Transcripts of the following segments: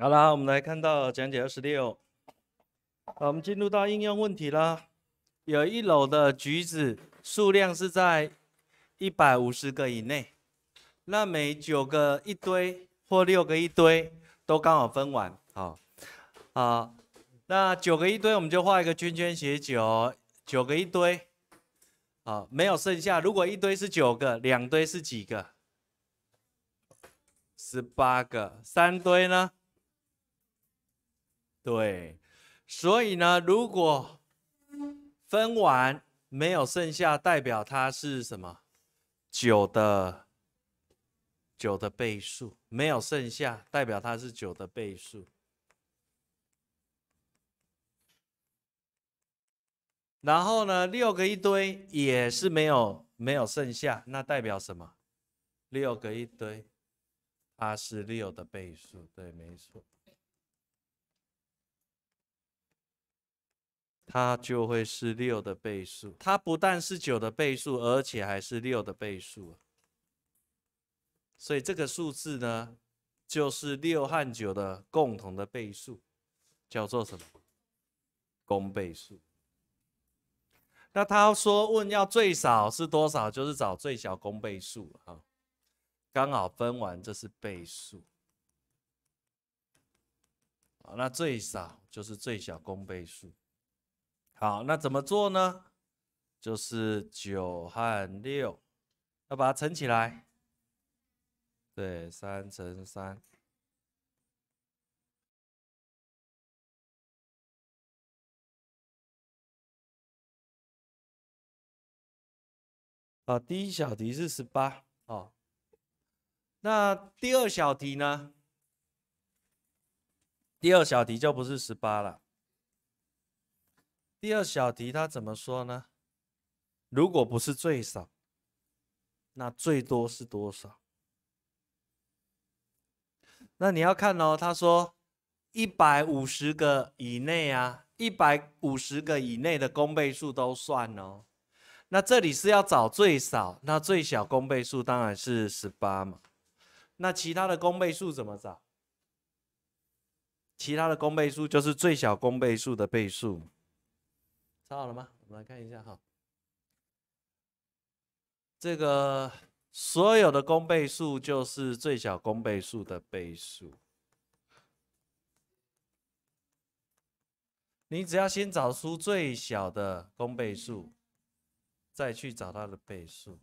好啦，我们来看到讲解二十六。好，我们进入到应用问题啦。有一篓的橘子，数量是在一百五十个以内。那每九个一堆或六个一堆都刚好分完。好，啊，那九个一堆我们就画一个圈圈写九，九个一堆。好，没有剩下。如果一堆是九个，两堆是几个？十八个。三堆呢？对，所以呢，如果分完没有剩下，代表它是什么？九的九的倍数没有剩下，代表它是九的倍数。然后呢，六个一堆也是没有没有剩下，那代表什么？六个一堆，它是六的倍数。对，没错。它就会是六的倍数。它不但是九的倍数，而且还是六的倍数。所以这个数字呢，就是六和九的共同的倍数，叫做什么？公倍数。那他说问要最少是多少，就是找最小公倍数。哈，刚好分完，这是倍数。那最少就是最小公倍数。好，那怎么做呢？就是九和六，要把它乘起来。对，三乘三。啊，第一小题是十八。哦。那第二小题呢？第二小题就不是十八了。第二小题他怎么说呢？如果不是最少，那最多是多少？那你要看哦，他说一百五十个以内啊，一百五十个以内的公倍数都算哦。那这里是要找最少，那最小公倍数当然是十八嘛。那其他的公倍数怎么找？其他的公倍数就是最小公倍数的倍数。找好了吗？我们来看一下哈，这个所有的公倍数就是最小公倍数的倍数。你只要先找出最小的公倍数，再去找它的倍数。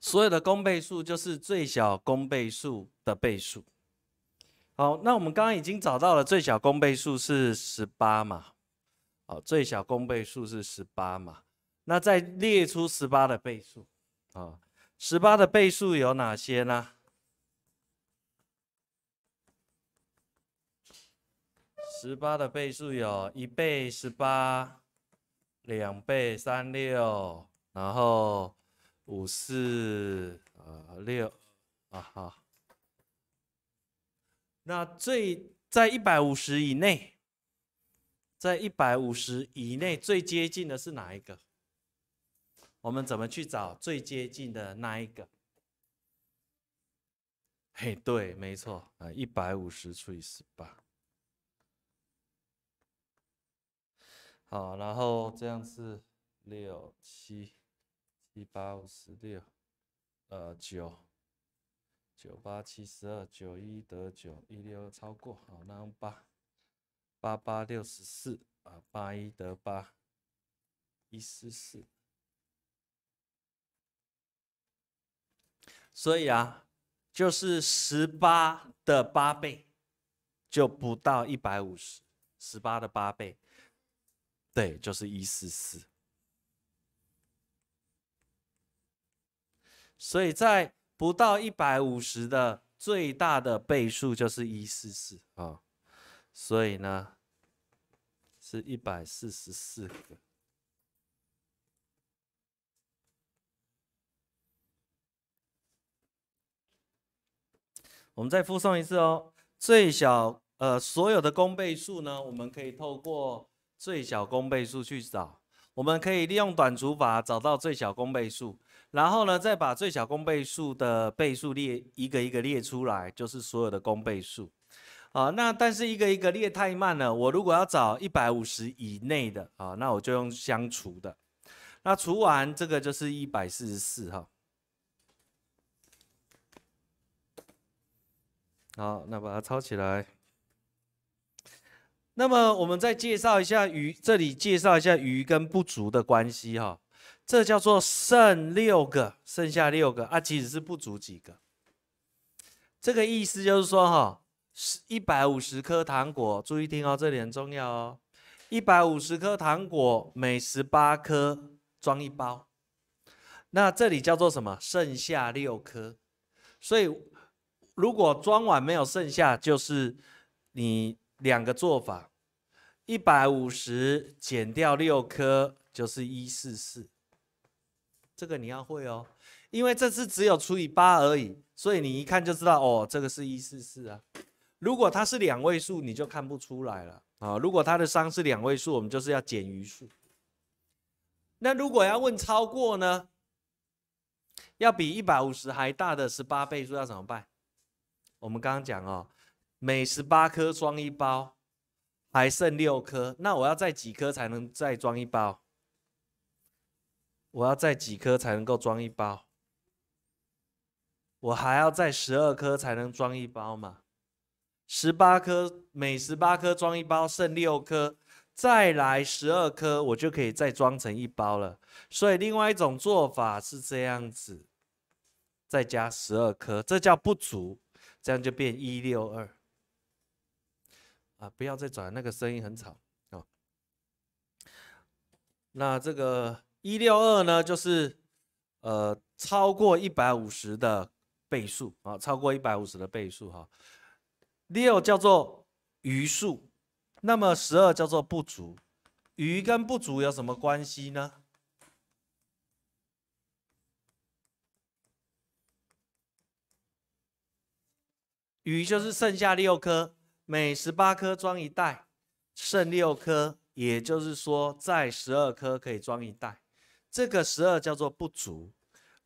所有的公倍数就是最小公倍数的倍数。好，那我们刚刚已经找到了最小公倍数是十八嘛？好，最小公倍数是十八嘛？那再列出十八的倍数啊，十八的倍数有哪些呢？十八的倍数有一倍十八，两倍三六，然后。五四呃六啊好，那最在一百五十以内，在一百五十以内最接近的是哪一个？我们怎么去找最接近的那一个？嘿，对，没错啊，一百五十除以十八，好，然后这样是六七。一八五十六，呃，九九八七十二，九一得九，一六超过好，那八八八六十四，啊，八一得八，一四四。所以啊，就是十八的八倍，就不到一百五十，十八的八倍，对，就是一四四。所以在不到一百五十的最大的倍数就是一四四啊，所以呢是一百四十四个。我们再复诵一次哦，最小呃所有的公倍数呢，我们可以透过最小公倍数去找，我们可以利用短除法找到最小公倍数。然后呢，再把最小公倍数的倍数列一个一个列出来，就是所有的公倍数。啊，那但是一个一个列太慢了。我如果要找一百五十以内的啊，那我就用相除的。那除完这个就是一百四十四哈。好，那把它抄起来。那么我们再介绍一下余，这里介绍一下余跟不足的关系哈。这叫做剩六个，剩下六个啊，其实是不足几个。这个意思就是说，哈，是一百五十颗糖果，注意听哦，这里很重要哦，一百五十颗糖果，每十八颗装一包。那这里叫做什么？剩下六颗。所以如果装完没有剩下，就是你两个做法：一百五十减掉六颗。就是一四四，这个你要会哦，因为这次只有除以八而已，所以你一看就知道哦，这个是一四四啊。如果它是两位数，你就看不出来了啊。如果它的商是两位数，我们就是要减余数。那如果要问超过呢？要比一百五十还大的十八倍数要怎么办？我们刚刚讲哦，每十八颗装一包，还剩六颗，那我要再几颗才能再装一包？我要再几颗才能够装一包？我还要再十二颗才能装一包嘛？十八颗每十八颗装一包，剩六颗，再来十二颗，我就可以再装成一包了。所以，另外一种做法是这样子，再加十二颗，这叫不足，这样就变一六二。啊，不要再转，那个声音很吵啊。那这个。一六二呢，就是呃超过一百五十的倍数啊，超过一百五十的倍数哈。六叫做余数，那么十二叫做不足。余跟不足有什么关系呢？余就是剩下六颗，每十八颗装一袋，剩六颗，也就是说再十二颗可以装一袋。这个十二叫做不足，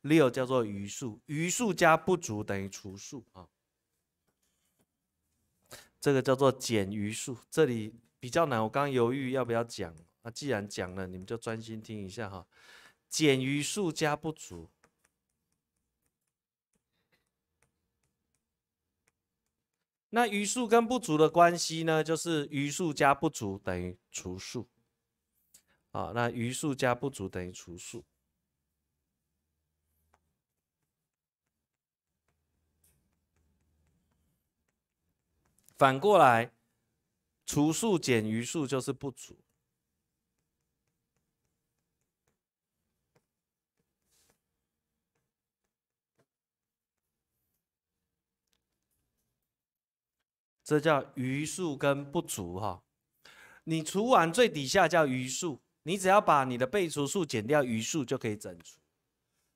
六叫做余数，余数加不足等于除数啊。这个叫做减余数，这里比较难，我刚犹豫要不要讲，那既然讲了，你们就专心听一下哈。减余数加不足，那余数跟不足的关系呢，就是余数加不足等于除数。啊，那余数加不足等于除数。反过来，除数减余数就是不足。这叫余数跟不足哈。你除完最底下叫余数。你只要把你的被除数减掉余数就可以整除。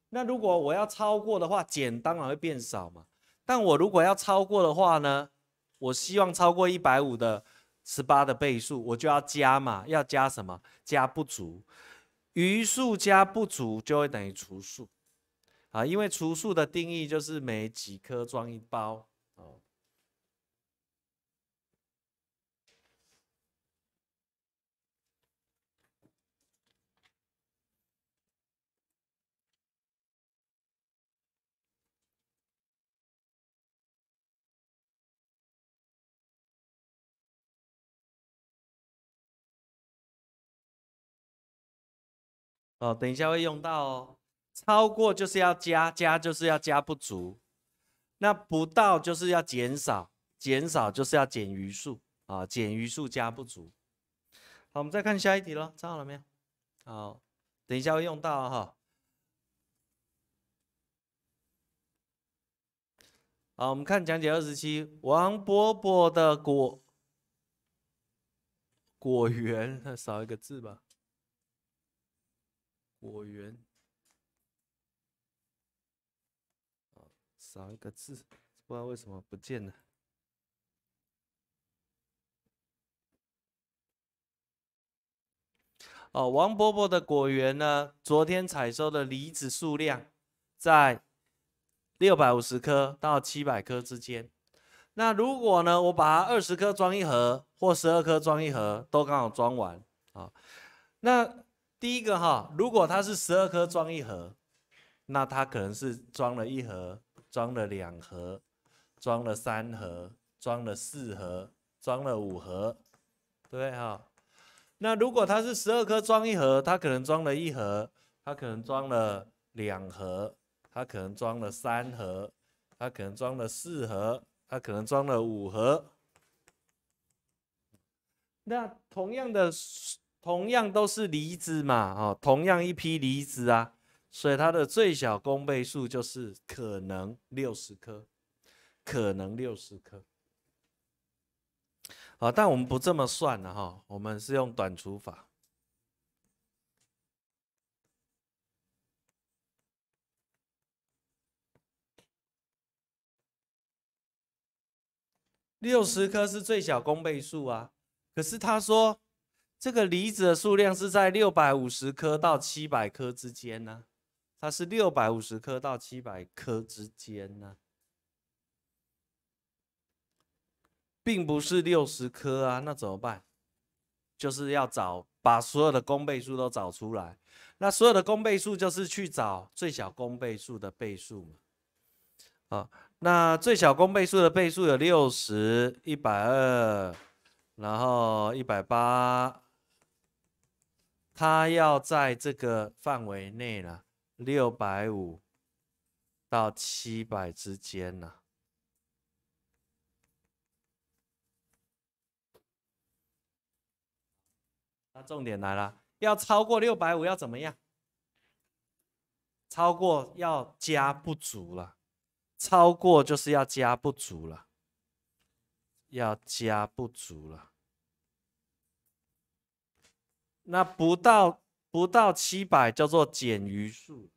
那如果我要超过的话，减当然会变少嘛。但我如果要超过的话呢？我希望超过一百五的十八的倍数，我就要加嘛，要加什么？加不足，余数加不足就会等于除数啊，因为除数的定义就是每几颗装一包。哦，等一下会用到哦。超过就是要加，加就是要加不足，那不到就是要减少，减少就是要减余数啊，减余数加不足。好，我们再看下一题咯，抄好了没有？好，等一下会用到哈。好，我们看讲解二十七，王伯伯的果果园，少一个字吧。果园，啊，少一个字，不知道为什么不见了。哦，王伯伯的果园呢？昨天采收的梨子数量在六百五十颗到七百颗之间。那如果呢，我把它二十颗装一盒，或十二颗装一盒，都刚好装完啊。那第一个哈，如果它是十二颗装一盒，那它可能是装了一盒，装了两盒，装了三盒，装了四盒，装了五盒，对哈？那如果它是十二颗装一盒，它可能装了一盒，它可能装了两盒，它可能装了三盒，它可能装了四盒，它可能装了五盒。那同样的。同样都是离子嘛，哦，同样一批离子啊，所以它的最小公倍数就是可能六十颗，可能六十颗。啊，但我们不这么算了哈，我们是用短除法。六十颗是最小公倍数啊，可是他说。这个离子的数量是在六百五十颗到七百颗之间呢，它是六百五十颗到七百颗之间呢，并不是六十颗啊。那怎么办？就是要找把所有的公倍数都找出来。那所有的公倍数就是去找最小公倍数的倍数嘛。啊，那最小公倍数的倍数有六十一百二，然后一百八。他要在这个范围内了，六百五到七百之间呢。那重点来了，要超过六百五要怎么样？超过要加不足了，超过就是要加不足了，要加不足了。那不到不到七百叫做减余数，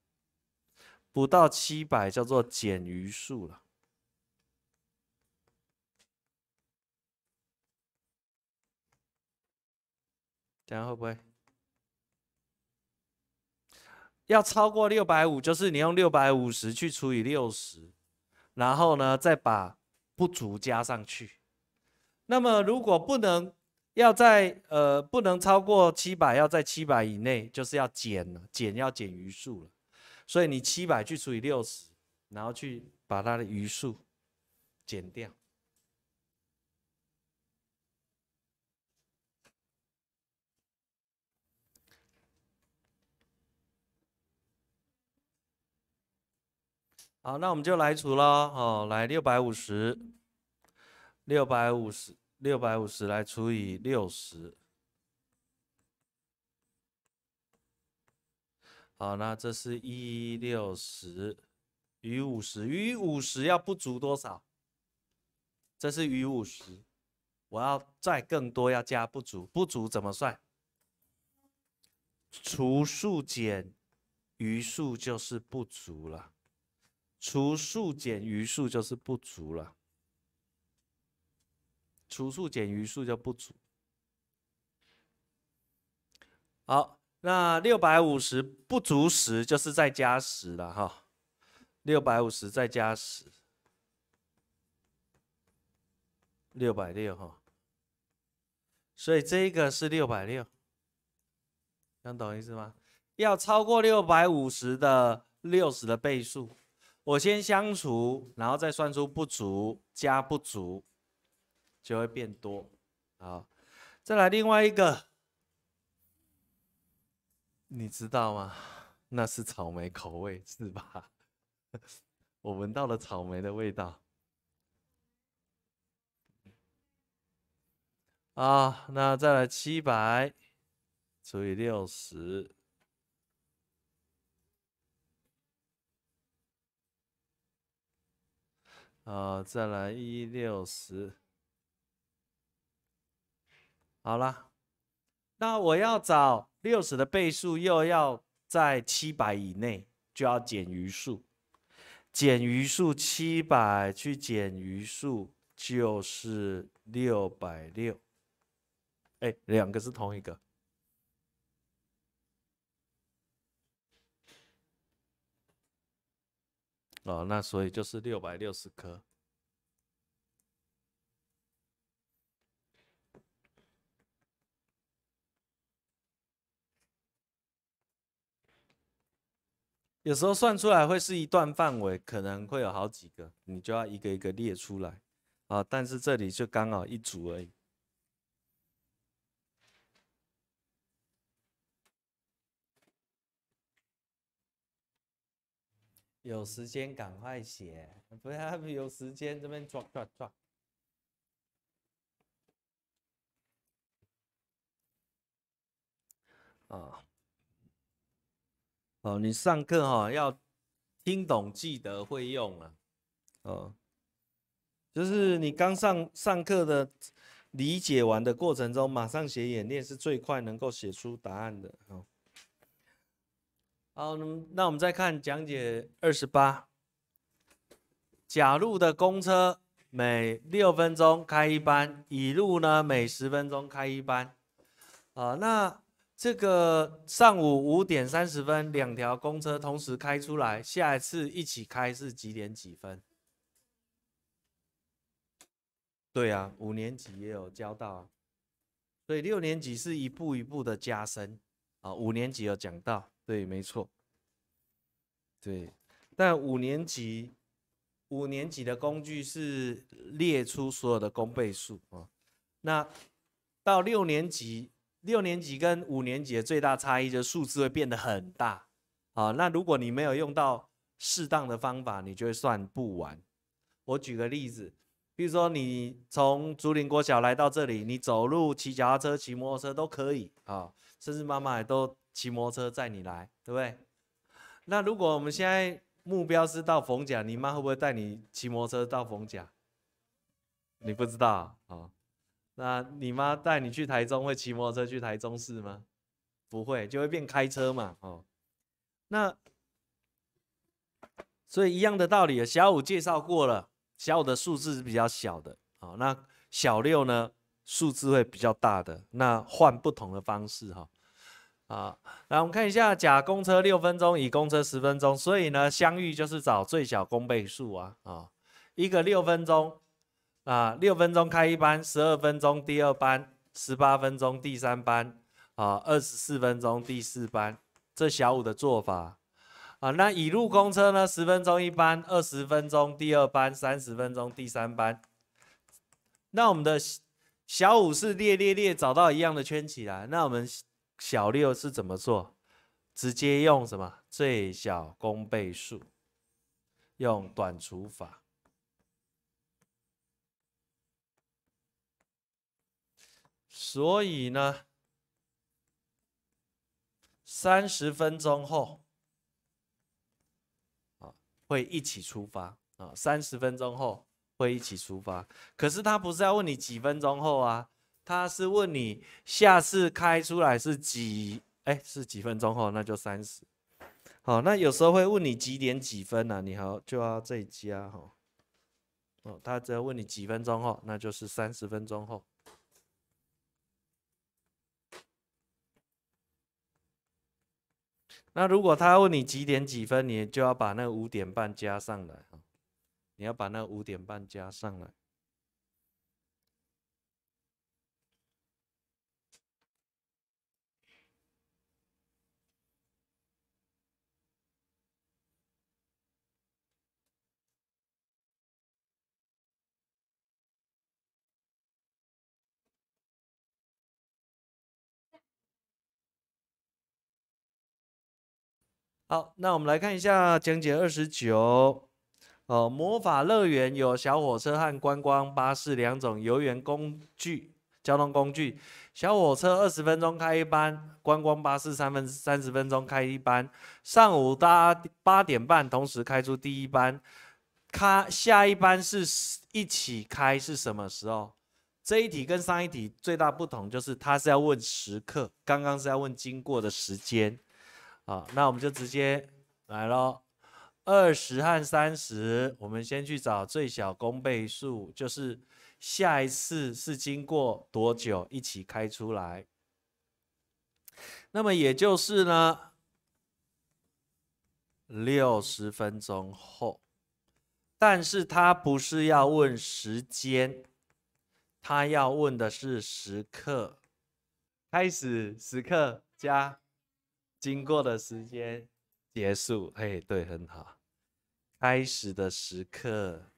不到七百叫做减余数了。等下会不会？要超过六百五，就是你用六百五十去除以六十，然后呢再把不足加上去。那么如果不能。要在呃不能超过七百，要在七百以内，就是要减了，减要减余数了，所以你七百去除以六十，然后去把它的余数减掉。好，那我们就来除喽，哦，来六百五十六百五十。六百五十来除以六十，好，那这是一六十余五十，余五十要不足多少？这是余五十，我要再更多要加不足，不足怎么算？除数减余数就是不足了，除数减余数就是不足了。除数减余数就不足。好，那六百五十不足十，就是再加十了哈。六百五十再加十，六百六哈。所以这个是六百六，能懂意思吗？要超过六百五十的六十的倍数，我先相除，然后再算出不足加不足。就会变多，好，再来另外一个，你知道吗？那是草莓口味，是吧？我闻到了草莓的味道。啊，那再来七百除以六十，啊，再来一六十。好了，那我要找六十的倍数，又要在七百以内，就要减余数。减余数七百，去减余数就是六百六。哎，两个是同一个。哦，那所以就是六百六十颗。有时候算出来会是一段范围，可能会有好几个，你就要一个一个列出来啊。但是这里就刚好一组而已。有时间赶快写，不要有时间这边抓抓抓啊。哦，你上课哈要听懂、记得会用啊。哦，就是你刚上上课的理解完的过程中，马上写演练是最快能够写出答案的哦，好，那我们再看讲解二十八。甲路的公车每六分钟开一班，乙路呢每十分钟开一班，啊，那。这个上午五点三十分，两条公车同时开出来，下一次一起开是几点几分？对啊，五年级也有教到啊，所以六年级是一步一步的加深啊。五年级有讲到，对，没错。对，但五年级五年级的工具是列出所有的公倍数啊，那到六年级。六年级跟五年级的最大差异，就数字会变得很大啊。那如果你没有用到适当的方法，你就会算不完。我举个例子，比如说你从竹林国小来到这里，你走路、骑脚踏车、骑摩托车都可以啊。甚至妈妈都骑摩托车载你来，对不对？那如果我们现在目标是到逢甲，你妈会不会带你骑摩托车到逢甲？你不知道啊。那你妈带你去台中会骑摩托车去台中市吗？不会，就会变开车嘛。哦，那所以一样的道理小五介绍过了，小五的数字是比较小的。哦，那小六呢，数字会比较大的。那换不同的方式哈。啊，来我们看一下，甲公车六分钟，乙公车十分钟。所以呢，相遇就是找最小公倍数啊。啊，一个六分钟。啊，六分钟开一班，十二分钟第二班，十八分钟第三班，啊，二十四分钟第四班，这小五的做法，啊，那已入公车呢？十分钟一班，二十分钟第二班，三十分钟第三班。那我们的小五是列列列找到一样的圈起来，那我们小六是怎么做？直接用什么最小公倍数？用短除法。所以呢，三十分钟后啊，会一起出发啊。三十分钟后会一起出发。可是他不是要问你几分钟后啊，他是问你下次开出来是几哎是几分钟后，那就三十。好，那有时候会问你几点几分呢？你好就要这一家哈。哦，他只要问你几分钟后，那就是三十分钟后。那如果他问你几点几分，你就要把那五点半加上来你要把那五点半加上来。好，那我们来看一下讲解二十九。哦，魔法乐园有小火车和观光巴士两种游园工具交通工具。小火车二十分钟开一班，观光巴士三分三十分钟开一班。上午搭八点半同时开出第一班，开下一班是一起开是什么时候？这一题跟上一题最大不同就是它是要问时刻，刚刚是要问经过的时间。好，那我们就直接来喽。二十和三十，我们先去找最小公倍数，就是下一次是经过多久一起开出来。那么也就是呢，六十分钟后。但是他不是要问时间，他要问的是时刻。开始时刻加。经过的时间结束，嘿，对，很好。开始的时刻，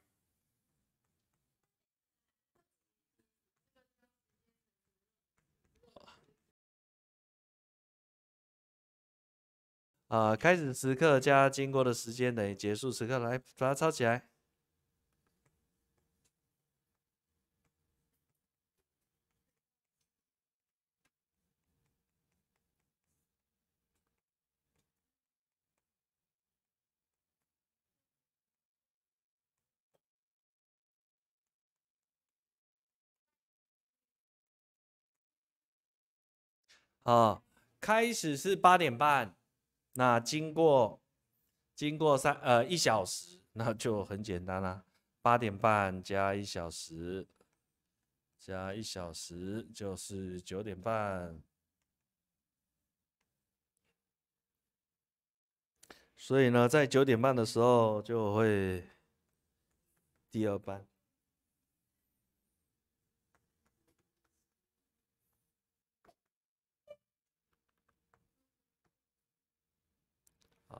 啊，开始时刻加经过的时间等于结束时刻，来把它抄起来。啊，开始是八点半，那经过经过三呃一小时，那就很简单啦，八点半加一小时，加一小时就是九点半，所以呢，在九点半的时候就会第二班。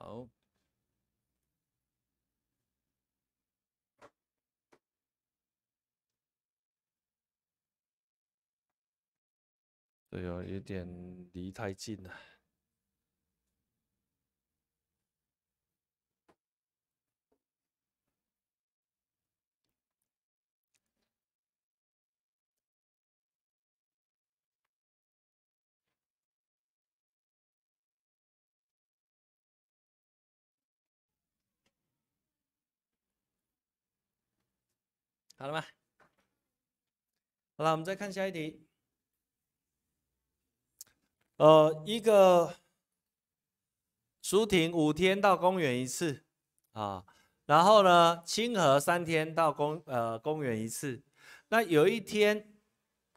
哦，对哦，有点离太近了。好了吗？好了，我们再看下一题。呃，一个舒婷五天到公园一次啊，然后呢，清河三天到公呃公园一次。那有一天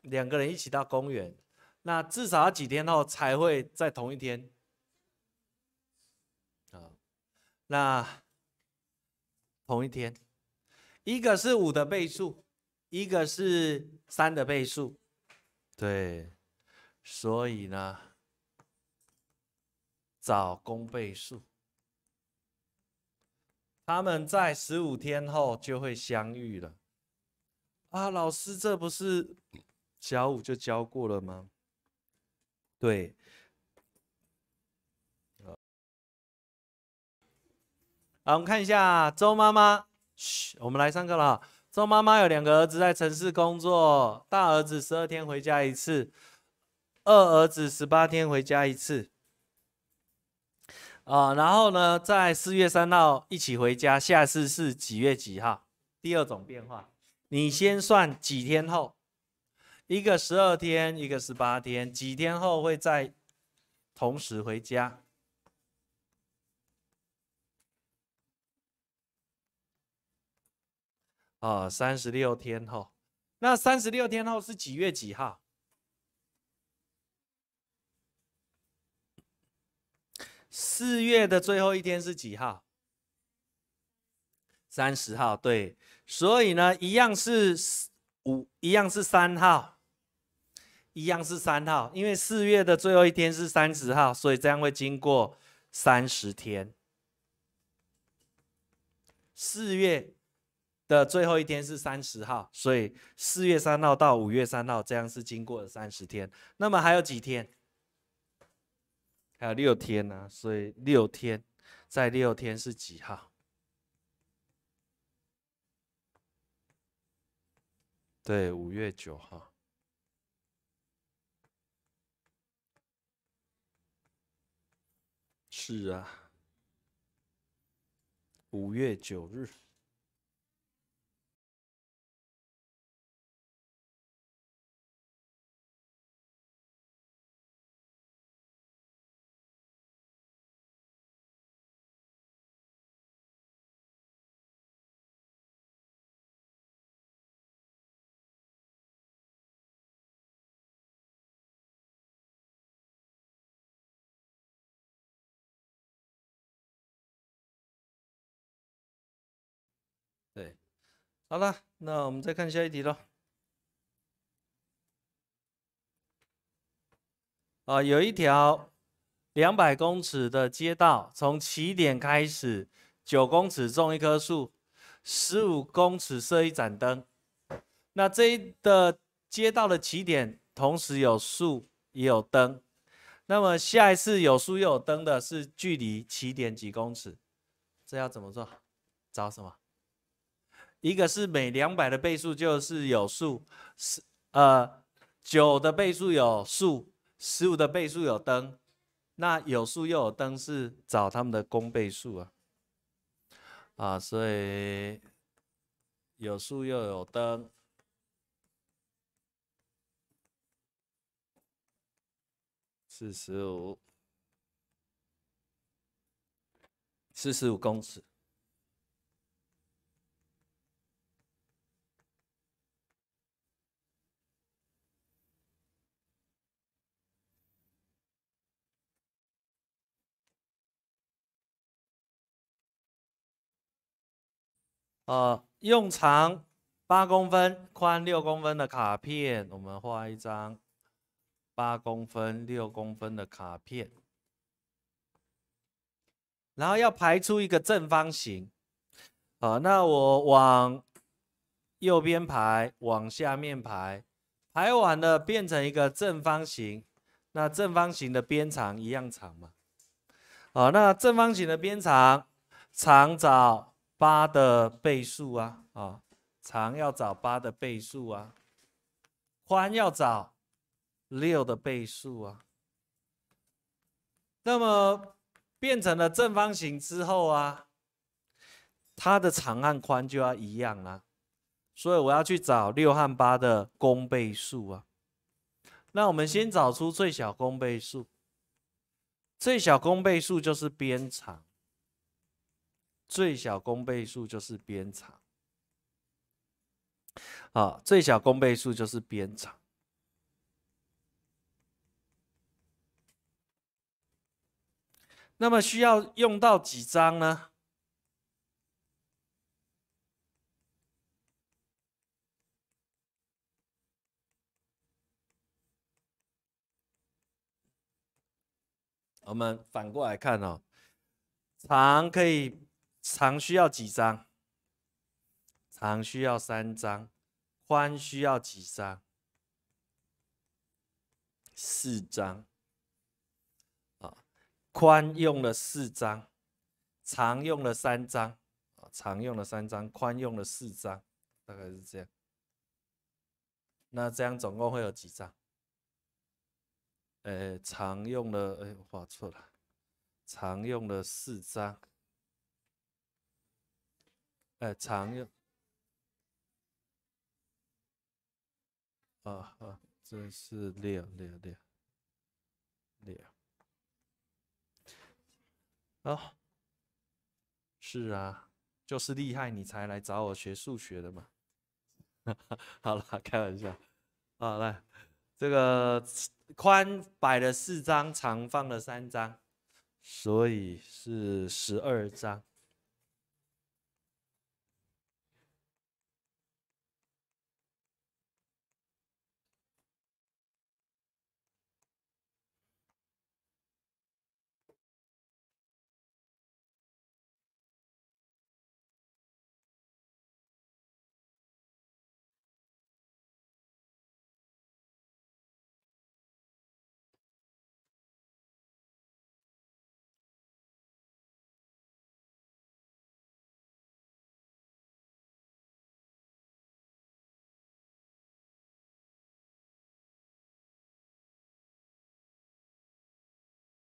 两个人一起到公园，那至少几天后才会在同一天？啊，那同一天。一个是五的倍数，一个是三的倍数，对，所以呢，找公倍数，他们在十五天后就会相遇了。啊，老师，这不是小五就教过了吗？对，啊，我们看一下周妈妈。我们来上课了。周妈妈有两个儿子在城市工作，大儿子十二天回家一次，二儿子十八天回家一次。啊，然后呢，在四月三号一起回家，下次是几月几号？第二种变化，你先算几天后，一个十二天，一个十八天，几天后会在同时回家？啊，三十六天后，那三十六天后是几月几号？四月的最后一天是几号？三十号，对，所以呢，一样是五，一样是三号，一样是三号，因为四月的最后一天是三十号，所以这样会经过三十天，四月。的最后一天是三十号，所以四月三号到五月三号，这样是经过了三十天。那么还有几天？还有六天呢。所以六天，在六天是几号？对，五月九号。是啊，五月九日。好了，那我们再看下一题喽。啊，有一条两百公尺的街道，从起点开始，九公尺种一棵树，十五公尺设一盏灯。那这一的街道的起点同时有树也有灯。那么下一次有树又有灯的是距离起点几公尺？这要怎么做？找什么？一个是每两百的倍数就是有数，十呃九的倍数有数，十五的倍数有灯，那有数又有灯是找他们的公倍数啊，啊，所以有数又有灯，四十五，四十五公尺。呃，用长八公分、宽六公分的卡片，我们画一张八公分、六公分的卡片，然后要排出一个正方形。呃，那我往右边排，往下面排，排完了变成一个正方形。那正方形的边长一样长嘛？呃，那正方形的边长长找。八的倍数啊，啊，长要找八的倍数啊，宽要找六的倍数啊。那么变成了正方形之后啊，它的长和宽就要一样啊，所以我要去找六和八的公倍数啊。那我们先找出最小公倍数，最小公倍数就是边长。最小公倍数就是边长，啊，最小公倍数就是边长。那么需要用到几张呢？我们反过来看哦，长可以。长需要几张？长需要三张，宽需要几张？四张。啊，宽用了四张，长用了三张。啊，长用了三张，宽用了四张，大概是这样。那这样总共会有几张？哎，长用了，哎，画错了，长用了四张。哎，常用。啊啊，真是六六六六。哦，是啊，就是厉害，你才来找我学数学的嘛。好了，开玩笑。啊，来，这个宽摆了四张，长放了三张，所以是十二张。